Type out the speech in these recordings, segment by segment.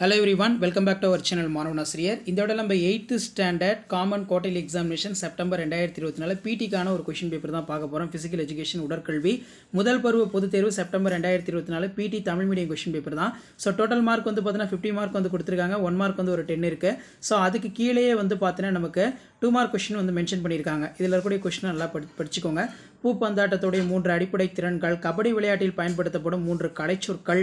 hello everyone welcome back to our channel மாணவனாசிரியர் இந்த விட நம்ம eighth standard common quarterly examination September ரெண்டாயிரத்தி இருபத்தி நாலு பிடிக்கான ஒரு கொஷின் பேப்பர் தான் பார்க்க போகிறோம் ஃபிசிக்கல் எஜுகேஷன் உடற்கல்வி முதல் பருவ பொதுத் தேர்வு செப்டம்பர் ரெண்டாயிரத்தி இருபத்தி நாலு P T Tamil medium question paper தான் ஸோ டோட்டல் மார்க் வந்து பார்த்தீங்கன்னா ஃபிஃப்டி மார்க் வந்து கொடுத்துருக்காங்க ஒன் மார்க் வந்து ஒரு டென் இருக்குது ஸோ அதுக்கு கீழேயே வந்து பார்த்தீங்கன்னா நமக்கு டூ மார்க் கொஷின் வந்து மென்ஷன் பண்ணியிருக்காங்க இதில் இருக்கக்கூடிய கொஷின் நல்லா படி படிச்சுக்கோங்க பூ பூப்பந்தாட்டத்துடைய மூன்று அடிப்படை திறன்கள் கபடி விளையாட்டில் பயன்படுத்தப்படும் மூன்று கலைச்சொற்கள்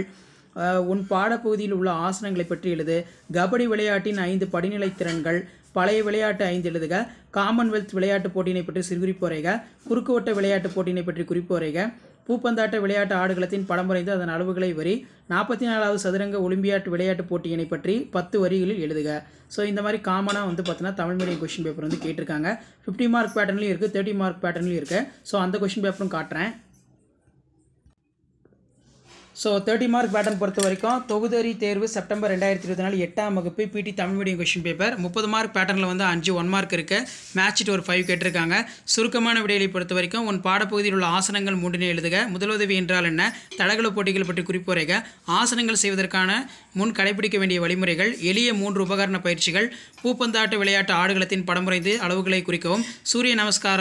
உன் பாடப்பகுதியில் உள்ள ஆசனங்களை பற்றி எழுது கபடி விளையாட்டின் ஐந்து படிநிலை திறன்கள் பழைய விளையாட்டு ஐந்து எழுதுக காமன்வெல்த் விளையாட்டு போட்டியினை பற்றி சிறுகுறிப்புரைக குறுக்குவட்ட விளையாட்டுப் போட்டியினை பற்றி குறிப்புரைக பூப்பந்தாட்ட விளையாட்டு ஆடுகளத்தின் படம் வரைந்து அதன் அளவுகளை வரி நாற்பத்தி நாலாவது சதுரங்க ஒலிம்பியாட் விளையாட்டுப் போட்டியினை பற்றி பத்து வரிகளில் எழுதுக ஸோ இந்த மாதிரி காமனாக வந்து பார்த்தீங்கன்னா தமிழ் மீடியம் கொஷின் பேப்பர் வந்து கேட்டிருக்காங்க ஃபிஃப்டி மார்க் பேட்டர்லையும் இருக்குது தேர்ட்டி மார்க் பேட்டர்லையும் இருக்குது ஸோ அந்த கொஷின் பேப்பரும் காட்டுறேன் ஸோ தேர்ட்டி மார்க் பேட்டர்ன் பொறுத்த வரைக்கும் தொகுதறி தேர்வு செப்டம்பர் ரெண்டாயிரத்தி இருபத்தி நாலு எட்டாம் வகுப்பு P T Tamil medium question paper முப்பது மார்க் பேட்டர்னில் வந்து அஞ்சு ஒன் மார்க் இருக்குது மேட்சிட்டு ஒரு ஃபைவ் கேட்டிருக்காங்க சுருக்கமான விடையை பொறுத்த வரைக்கும் உன் பாடப்பகுதியில் உள்ள ஆசனங்கள் மூன்றினை எழுதுக முதலுதவி என்றால் என்ன தடகள போட்டிகள் பற்றி குறிப்புரைக ஆசனங்கள் செய்வதற்கான முன் கடைபிடிக்க வேண்டிய வழிமுறைகள் எளிய மூன்று உபகரண பயிற்சிகள் பூப்பந்தாட்ட விளையாட்டு ஆடுகளத்தின் படமுறைந்து அளவுகளை குறிக்கவும் சூரிய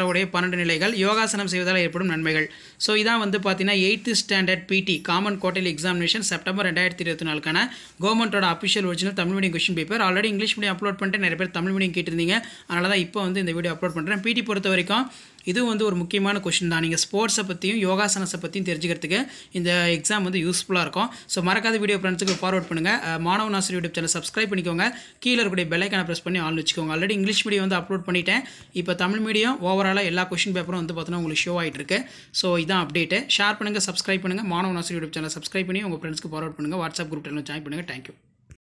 உடைய பன்னெண்டு நிலைகள் யோகாசனம் செய்வதால் ஏற்படும் நன்மைகள் ஸோ இதான் வந்து பார்த்தீங்கன்னா எயித்து ஸ்டாண்டர்ட் பிடி காமன் கோட்டையில் எக்ஸாமினேஷன் செப்டம்பர் ரெண்டாயிரத்தி இருபத்தி நாலுக்கான கவர்மெண்ட்டோட official original Tamil medium question paper already English medium upload பண்ணிட்டு நிறைய பேர் தமிழ் மீடியம் கேட்டிருந்தீங்க அதனால தான் இப்போ வந்து இந்த வீடியோ அப்லோட் பண்ணுறேன் பிடி பொறுத்த வரைக்கும் இதுவும் வந்து ஒரு முக்கியமான கொஷின் தான் நீங்கள் ஸ்போர்ட்ஸை பற்றியும் யோகாசனத்தை பற்றியும் தெரிஞ்சுக்கிறதுக்கு இந்த எக்ஸாம் வந்து யூஸ்ஃபுல்லாக இருக்கும் ஸோ மறக்காத வீடியோ ஃப்ரெண்ட்ஸுக்கு ஃபார்வர்ட் பண்ணுங்கள் மாணவ நாசர் யூடியூப் சேனல் சப்ஸ்கிரைப் பண்ணிக்கோங்க கீழே இருக்கக்கூடிய பெல்லைக்கான ப்ரெஸ் பண்ணி ஆள் வச்சுக்கோங்க ஆல்ரெடி இங்கிலீஷ் மீடியம் வந்து அப்லோட் பண்ணிட்டேன் இப்போ தமிழ் மீடியம் ஓவராலாக எல்லா கொஷின் பேப்பரும் வந்து பார்த்தீங்கன்னா உங்களுக்கு ஷோ ஆகிட்டு இருக்குது ஸோ இதான் அப்டேட்டு ஷேர் பண்ணுங்கள் சப்ஸ்கிரைப் பண்ணுங்கள் மாணவ நாசர் யூடியூப் சேனல் சப்ஸ்கிரைப் பண்ணி உங்கள் ஃப்ரெண்ட்ஸ்க்கு ஃபார்வர்ட் பண்ணுங்கள் வாட்ஸ்அப் குரூப் ஜாயின் பண்ணுங்கள் தேங்க்யூ